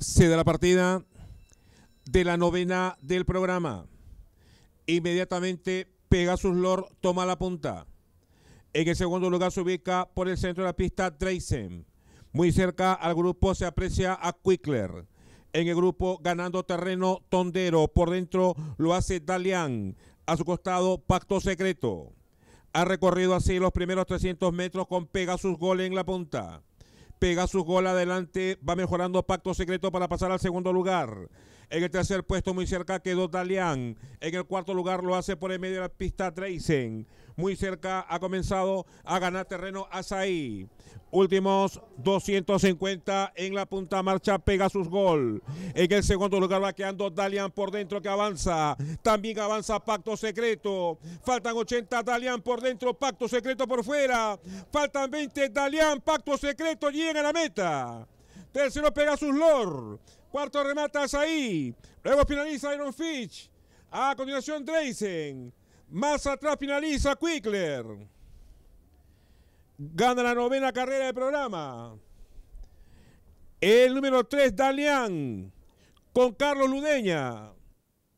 se da la partida de la novena del programa. Inmediatamente Pegasus Lord toma la punta. En el segundo lugar se ubica por el centro de la pista Dreisen. Muy cerca al grupo se aprecia a Quickler. En el grupo ganando terreno Tondero. Por dentro lo hace Dalian. A su costado Pacto Secreto. Ha recorrido así los primeros 300 metros con Pegasus Gol en la punta. Pega su Gol adelante, va mejorando Pacto Secreto para pasar al segundo lugar. En el tercer puesto muy cerca quedó Dalian. En el cuarto lugar lo hace por el medio de la pista Dreisen. Muy cerca ha comenzado a ganar terreno Azaí. Últimos 250 en la punta marcha Pegasus Gol. En el segundo lugar va quedando Dalian por dentro que avanza. También avanza Pacto Secreto. Faltan 80 Dalian por dentro, Pacto Secreto por fuera. Faltan 20 Dalian, Pacto Secreto llega a la meta. Tercero pega Pegasus Lord. Cuarto remata ahí. Luego finaliza Iron Fitch. A continuación Dreisen. Más atrás finaliza Quickler gana la novena carrera del programa. El número 3, Dalian, con Carlos Ludeña.